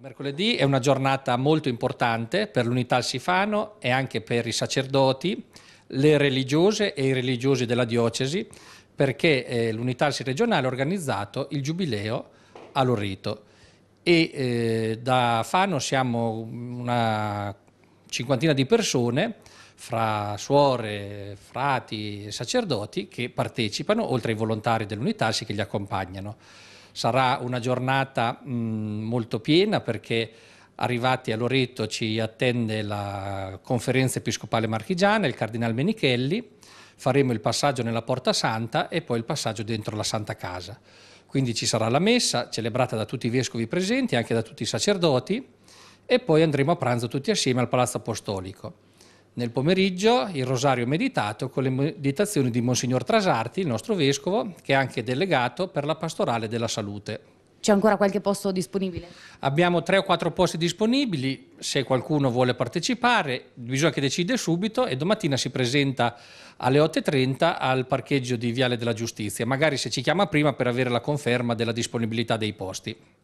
Mercoledì è una giornata molto importante per l'unità al Sifano e anche per i sacerdoti, le religiose e i religiosi della diocesi, perché eh, l'unità al regionale ha organizzato il giubileo all'Orrito. E eh, da Fano siamo una cinquantina di persone, fra suore, frati e sacerdoti, che partecipano, oltre ai volontari dell'unità che li accompagnano. Sarà una giornata mh, mm, molto piena perché arrivati a Loreto ci attende la conferenza episcopale marchigiana, il cardinal Menichelli, faremo il passaggio nella Porta Santa e poi il passaggio dentro la Santa Casa. Quindi ci sarà la messa celebrata da tutti i vescovi presenti, anche da tutti i sacerdoti e poi andremo a pranzo tutti assieme al Palazzo Apostolico. Nel pomeriggio il rosario meditato con le meditazioni di Monsignor Trasarti, il nostro vescovo, che è anche delegato per la pastorale della salute. C'è ancora qualche posto disponibile? Abbiamo tre o quattro posti disponibili, se qualcuno vuole partecipare bisogna che decide subito e domattina si presenta alle 8.30 al parcheggio di Viale della Giustizia, magari se ci chiama prima per avere la conferma della disponibilità dei posti.